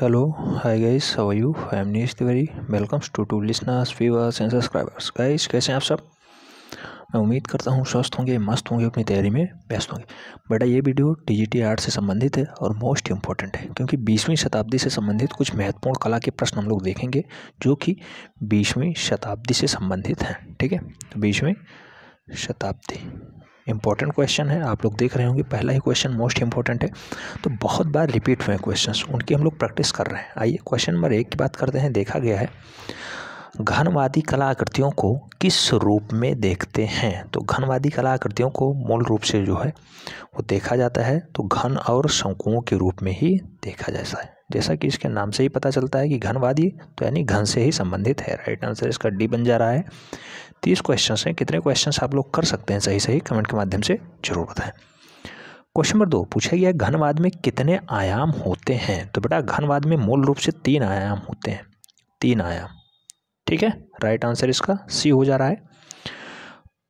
hello hi guys how are you I am Nish Tiwari welcomes to to listeners viewers and subscribers guys कैसे हैं आप सब मैं उम्मीद करता हूँ स्वस्थ होंगे मस्त होंगे अपनी तैयारी में व्यस्त होंगे बेटा ये वीडियो डिजिटी आर्ट से संबंधित है और मोस्ट इम्पॉर्टेंट है क्योंकि बीसवीं शताब्दी से संबंधित कुछ महत्वपूर्ण कला के प्रश्न हम लोग देखेंगे जो कि बीसवीं शताब्दी से संबंधित हैं ठीक है तो बीसवीं शताब्दी इंपॉर्टेंट क्वेश्चन है आप लोग देख रहे होंगे पहला ही क्वेश्चन मोस्ट इंपॉर्टेंट है तो बहुत बार रिपीट हुए क्वेश्चंस उनकी हम लोग प्रैक्टिस कर रहे हैं आइए क्वेश्चन नंबर एक की बात करते हैं देखा गया है घनवादी कलाकृतियों को किस रूप में देखते हैं तो घनवादी कलाकृतियों को मूल रूप से जो है वो देखा जाता है तो घन और शंकुओं के रूप में ही देखा जाता है जैसा कि इसके नाम से ही पता चलता है कि घनवादी तो यानी घन से ही संबंधित है राइट आंसर इसका डी बन जा रहा है तीस क्वेश्चन हैं कितने क्वेश्चन आप लोग कर सकते हैं सही सही कमेंट के माध्यम से जरूर बताएँ क्वेश्चन नंबर दो पूछा गया घनवाद में कितने आयाम होते हैं तो बेटा घनवाद में मूल रूप से तीन आयाम होते हैं तीन आयाम ठीक है राइट आंसर इसका सी हो जा रहा है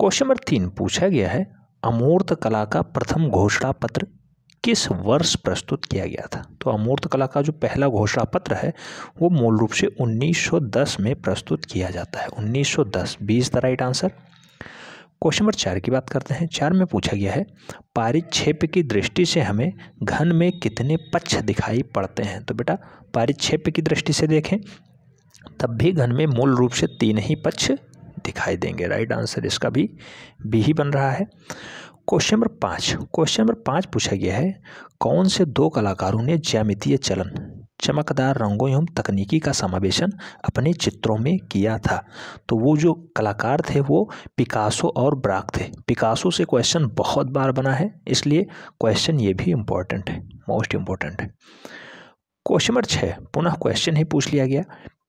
क्वेश्चन नंबर तीन पूछा गया है अमूर्त कला का प्रथम घोषणा पत्र किस वर्ष प्रस्तुत किया गया था तो अमूर्त कला का जो पहला घोषणा पत्र है वो मूल रूप से 1910 में प्रस्तुत किया जाता है 1910 बीस the right answer question number चार की बात करते हैं चार में पूछा गया है पारिक्षेप की दृष्टि से हमें घन में कितने पक्ष दिखाई पड़ते हैं तो बेटा पारिक्षेप की दृष्टि से देखें तब भी घन में मूल रूप से तीन ही पक्ष दिखाई देंगे राइट आंसर इसका भी बी ही बन रहा है क्वेश्चन नंबर पाँच क्वेश्चन नंबर पाँच पूछा गया है कौन से दो कलाकारों ने ज्यामितीय चलन चमकदार रंगों एवं तकनीकी का समावेशन अपने चित्रों में किया था तो वो जो कलाकार थे वो पिकासो और ब्राक थे पिकासो से क्वेश्चन बहुत बार बना है इसलिए क्वेश्चन ये भी इम्पोर्टेंट है मोस्ट इम्पोर्टेंट है क्वेश्चन नंबर छः पुनः क्वेश्चन ही पूछ लिया गया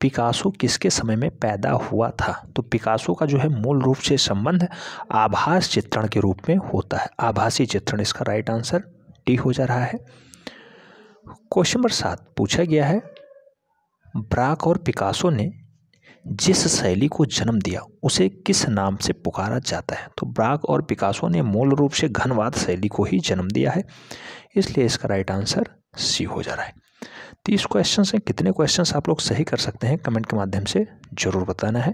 पिकासो किसके समय में पैदा हुआ था तो पिकासो का जो है मूल रूप से संबंध आभास चित्रण के रूप में होता है आभासी चित्रण इसका राइट आंसर डी हो जा रहा है क्वेश्चन नंबर सात पूछा गया है ब्राक और पिकासो ने जिस शैली को जन्म दिया उसे किस नाम से पुकारा जाता है तो ब्राक और पिकासो ने मूल रूप से घनवाद शैली को ही जन्म दिया है इसलिए इसका राइट आंसर सी हो जा रहा है तीस क्वेश्चन हैं कितने क्वेश्चन आप लोग सही कर सकते हैं कमेंट के माध्यम से ज़रूर बताना है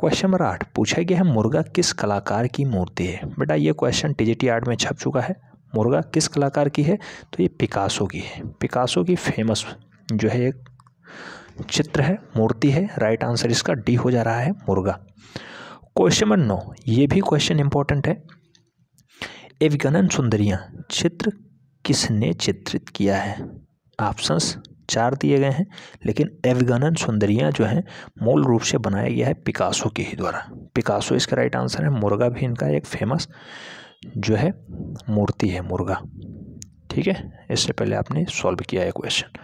क्वेश्चन नंबर आठ पूछा गया है मुर्गा किस कलाकार की मूर्ति है बेटा ये क्वेश्चन टीजीटी आर्ट में छप चुका है मुर्गा किस कलाकार की है तो ये पिकासो की है पिकासो की फेमस जो है एक चित्र है मूर्ति है राइट आंसर इसका डी हो जा रहा है मुर्गा क्वेश्चन नंबर नौ ये भी क्वेश्चन इंपॉर्टेंट है एवगनन सुंदरियाँ चित्र किसने चित्रित किया है ऑप्शंस चार दिए गए हैं लेकिन एविगनन सुंदरियाँ जो हैं मूल रूप से बनाया गया है पिकासो के ही द्वारा पिकासो इसका राइट आंसर है मुर्गा भी इनका एक फेमस जो है मूर्ति है मुर्गा ठीक है इससे पहले आपने सॉल्व किया है क्वेश्चन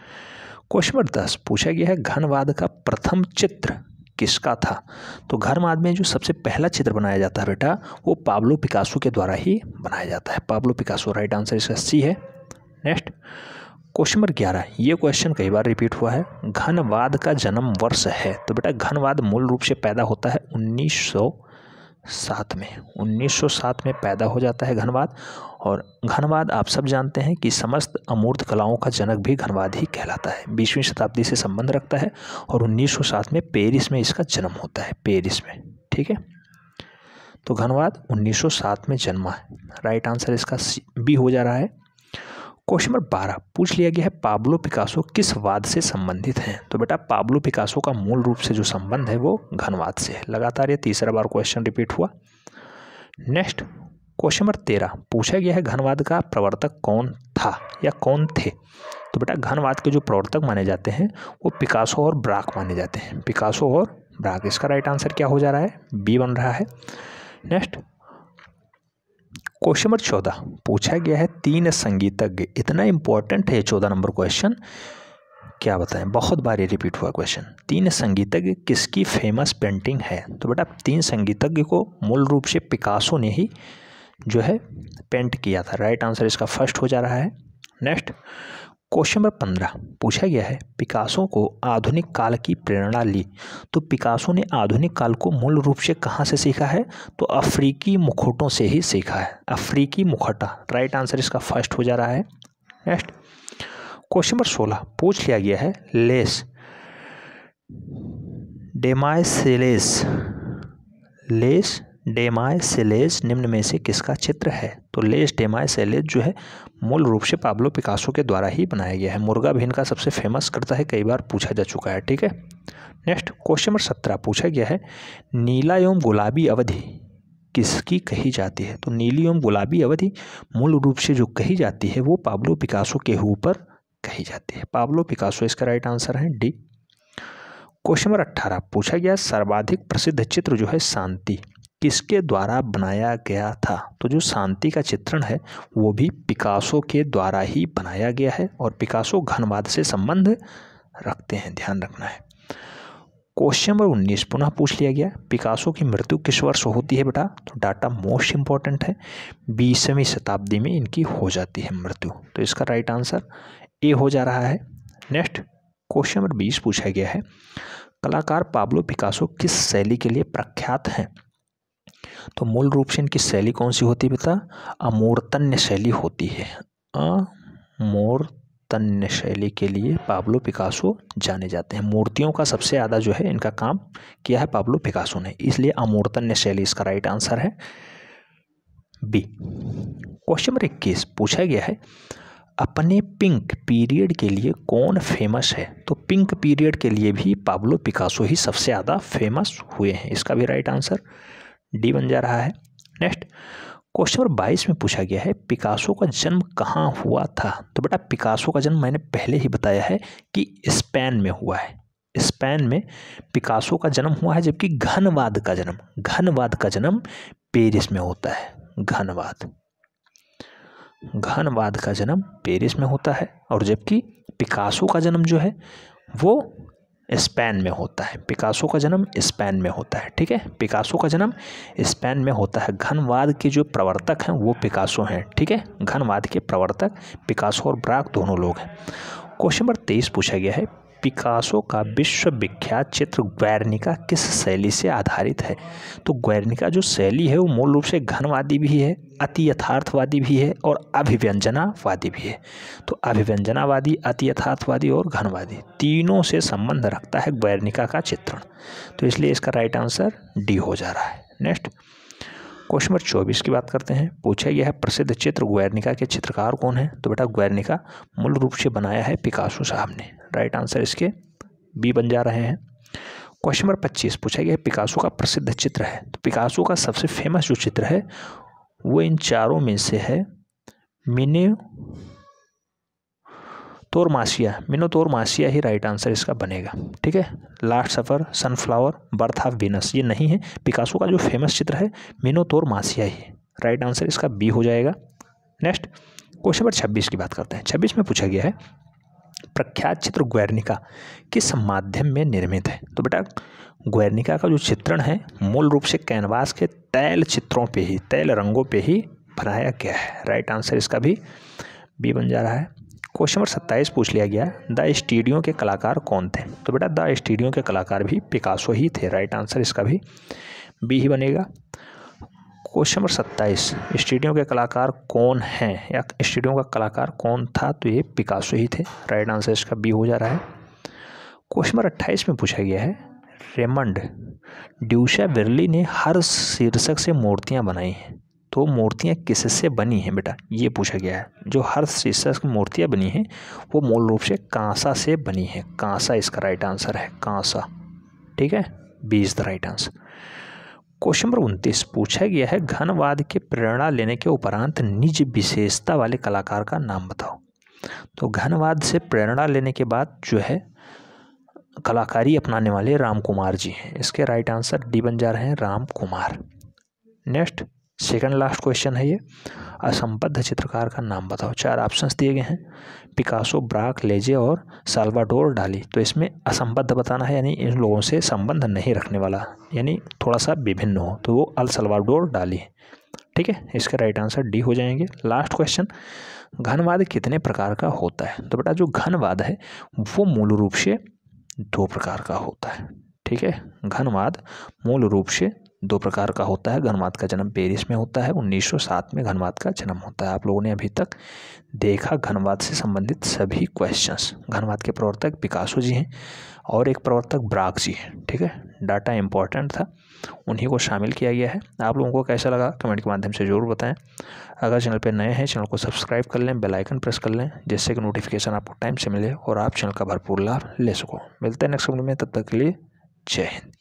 क्वेश्चन नंबर दस पूछा गया है घनवाद का प्रथम चित्र किसका था तो घनवाद में जो सबसे पहला चित्र बनाया जाता है बेटा वो पाब्लो पिकासो के द्वारा ही बनाया जाता है पाब्लो पिकासो राइट आंसर इसका सी है नेक्स्ट क्वेश्चन नंबर ग्यारह ये क्वेश्चन कई बार रिपीट हुआ है घनवाद का जन्म वर्ष है तो बेटा घनवाद मूल रूप से पैदा होता है 1907 में 1907 में पैदा हो जाता है घनवाद और घनवाद आप सब जानते हैं कि समस्त अमूर्त कलाओं का जनक भी घनवाद ही कहलाता है बीसवीं शताब्दी से संबंध रखता है और 1907 में पेरिस में इसका जन्म होता है पेरिस में ठीक है तो घनवाद 1907 में जन्मा है राइट आंसर इसका बी हो जा रहा है क्वेश्चन नंबर बारह पूछ लिया गया है पाब्लो पिकासो किस वाद से संबंधित हैं तो बेटा पाब्लो पिकासो का मूल रूप से जो संबंध है वो घनवाद से है लगातार ये तीसरा बार क्वेश्चन रिपीट हुआ नेक्स्ट क्वेश्चन नंबर तेरह पूछा गया है घनवाद का प्रवर्तक कौन था या कौन थे तो बेटा घनवाद के जो प्रवर्तक माने जाते हैं वो पिकासो और ब्राक माने जाते हैं पिकासो और ब्राक इसका राइट आंसर क्या हो जा रहा है बी बन रहा है नेक्स्ट क्वेश्चन नंबर चौदह पूछा गया है तीन संगीतज्ञ इतना इंपॉर्टेंट है चौदह नंबर क्वेश्चन क्या बताएं बहुत बार ये रिपीट हुआ क्वेश्चन तीन संगीतज्ञ किसकी फेमस पेंटिंग है तो बेटा तीन संगीतज्ञ को मूल रूप से पिकासो ने ही जो है पेंट किया था राइट आंसर इसका फर्स्ट हो जा रहा है नेक्स्ट क्वेश्चन नंबर पंद्रह पूछा गया है पिकासो को आधुनिक काल की प्रेरणा ली तो पिकासो ने आधुनिक काल को मूल रूप से कहाँ से सीखा है तो अफ्रीकी मुखौटों से ही सीखा है अफ्रीकी मुखौटा राइट आंसर इसका फर्स्ट हो जा रहा है नेक्स्ट क्वेश्चन नंबर सोलह पूछ लिया गया है लेस डेमाइसेलेस लेस डेमाय सेलेज निम्न में से किसका चित्र है तो लेस डेमाय सेलेज जो है मूल रूप से पाब्लो पिकासो के द्वारा ही बनाया गया है मुर्गा भी इनका सबसे फेमस करता है कई बार पूछा जा चुका है ठीक है नेक्स्ट क्वेश्चन नंबर सत्रह पूछा गया है नीला एवं गुलाबी अवधि किसकी कही जाती है तो नीली एवं गुलाबी अवधि मूल रूप से जो कही जाती है वो पाब्लो पिकासो के ऊपर कही जाती है पाब्लो पिकासो इसका राइट आंसर है डी क्वेश्चन नंबर अट्ठारह पूछा गया सर्वाधिक प्रसिद्ध चित्र जो है शांति किसके द्वारा बनाया गया था तो जो शांति का चित्रण है वो भी पिकासो के द्वारा ही बनाया गया है और पिकासो घनवाद से संबंध रखते हैं ध्यान रखना है क्वेश्चन नंबर उन्नीस पुनः पूछ लिया गया पिकासो की मृत्यु किस वर्ष होती है बेटा तो डाटा मोस्ट इंपॉर्टेंट है बीसवीं शताब्दी में इनकी हो जाती है मृत्यु तो इसका राइट आंसर ए हो जा रहा है नेक्स्ट क्वेश्चन नंबर बीस पूछा गया है कलाकार पाब्लो पिकासो किस शैली के लिए प्रख्यात हैं तो मूल रूप से इनकी शैली कौन सी होती है बेटा अमूर्तन्य शैली होती है अमूर्तन्य शैली के लिए पाब्लो पिकासो जाने जाते हैं मूर्तियों का सबसे ज़्यादा जो है इनका काम किया है पाब्लो पिकासो ने इसलिए अमूर्तन्य शैली इसका राइट आंसर है बी क्वेश्चन नंबर इक्कीस पूछा गया है अपने पिंक पीरियड के लिए कौन फेमस है तो पिंक पीरियड के लिए भी पाब्लो पिकासो ही सबसे ज़्यादा फेमस हुए हैं इसका भी राइट आंसर डी बन जा रहा है नेक्स्ट क्वेश्चन नंबर बाईस में पूछा गया है पिकासो का जन्म कहाँ हुआ था तो बेटा पिकासो का जन्म मैंने पहले ही बताया है कि स्पेन में हुआ है स्पेन में पिकासो का जन्म हुआ है जबकि घनवाद का जन्म घनवाद का जन्म पेरिस में होता है घनवाद घनवाद का जन्म पेरिस में होता है और जबकि पिकासो का जन्म जो है वो स्पेन में होता है पिकासो का जन्म स्पेन में होता है ठीक है पिकासो का जन्म स्पेन में होता है घनवाद के जो प्रवर्तक हैं वो पिकासो हैं ठीक है घनवाद के प्रवर्तक पिकासो और ब्राक दोनों लोग हैं क्वेश्चन नंबर तेईस पूछा गया है पिकासो का विश्वविख्यात चित्र ग्वैरनिका किस शैली से आधारित है तो ग्वैरनिका जो शैली है वो मूल रूप से घनवादी भी है अति यथार्थवादी भी है और अभिव्यंजनावादी भी है तो अभिव्यंजनावादी अति यथार्थवादी और घनवादी तीनों से संबंध रखता है ग्वैरनिका का चित्रण तो इसलिए इसका राइट आंसर डी हो जा रहा है नेक्स्ट क्वेश्चन नंबर चौबीस की बात करते हैं पूछा गया है प्रसिद्ध चित्र ग्वैरनिका के चित्रकार कौन है तो बेटा ग्वैरनिका मूल रूप से बनाया है पिकासो साहब ने राइट आंसर इसके बी बन जा रहे हैं क्वेश्चन नंबर पच्चीस पूछा गया है पिकासो का प्रसिद्ध चित्र है तो पिकासो का सबसे फेमस जो चित्र है वो इन चारों में से है मिने तोरमासिया मिनो मासिया ही राइट आंसर इसका बनेगा ठीक है last supper sunflower birth of Venus ये नहीं है पिकासो का जो फेमस चित्र है मिनो मासिया ही राइट आंसर इसका बी हो जाएगा नेक्स्ट क्वेश्चन नंबर छब्बीस की बात करते हैं छब्बीस में पूछा गया है प्रख्यात चित्र ग्वैर्निका किस माध्यम में निर्मित है तो बेटा ग्वैर्निका का जो चित्रण है मूल रूप से कैनवास के तैल चित्रों पे ही तैल रंगों पे ही बनाया गया है राइट आंसर इसका भी बी बन जा रहा है क्वेश्चन नंबर सत्ताईस पूछ लिया गया द स्टूडियो के कलाकार कौन थे तो बेटा द स्टूडियो के कलाकार भी पिकासो ही थे राइट आंसर इसका भी बी ही बनेगा क्वेश्चन नंबर सत्ताईस स्टूडियो के कलाकार कौन हैं या स्टूडियो का कलाकार कौन था तो ये पिकासो ही थे राइट आंसर इसका बी हो जा रहा है क्वेश्चन नंबर अट्ठाईस में पूछा गया है रेमंड ड्यूशा बिरली ने हर शीर्षक से मूर्तियाँ बनाई हैं तो मूर्तियाँ किससे बनी हैं बेटा ये पूछा गया है जो हर शीर्षक की मूर्तियाँ बनी हैं वो मूल रूप से कांसा से बनी हैं कांसा इसका राइट आंसर है कांसा ठीक है B is the right answer question number उनतीस पूछा गया है घनवाद के प्रेरणा लेने के उपरांत निज विशेषता वाले कलाकार का नाम बताओ तो घनवाद से प्रेरणा लेने के बाद जो है कलाकारी अपनाने वाले राम कुमार जी हैं इसके राइट आंसर डी बन जा रहे हैं Ram Kumar next second last question है ये असंबद्ध चित्रकार का नाम बताओ चार ऑप्शंस दिए गए हैं पिकासो ब्राक लेजे और साल्वाडोर डाली तो इसमें असंबद्ध बताना है यानी इन लोगों से संबंध नहीं रखने वाला यानी थोड़ा सा विभिन्न हो तो वो अल सलवाडोर डाली ठीक है इसका राइट आंसर डी हो जाएंगे लास्ट क्वेश्चन घनवाद कितने प्रकार का होता है तो बेटा जो घनवाद है वो मूल रूप से दो प्रकार का होता है ठीक है घनवाद मूल रूप से दो प्रकार का होता है घनमात का जन्म पेरिस में होता है 1907 में घनमात का जन्म होता है आप लोगों ने अभी तक देखा घनवाद से संबंधित सभी क्वेश्चंस घनवाद के प्रवर्तक पिकासो जी हैं और एक प्रवर्तक ब्राग जी हैं ठीक है डाटा इंपॉर्टेंट था उन्हीं को शामिल किया गया है आप लोगों को कैसा लगा कमेंट के माध्यम से ज़रूर बताएं अगर चैनल पर नए हैं चैनल को सब्सक्राइब कर लें बेलाइकन प्रेस कर लें जिससे कि नोटिफिकेशन आपको टाइम से मिले और आप चैनल का भरपूर लाभ ले सको मिलते हैं नेक्स्ट वीडियो में तब तक के लिए जय हिंद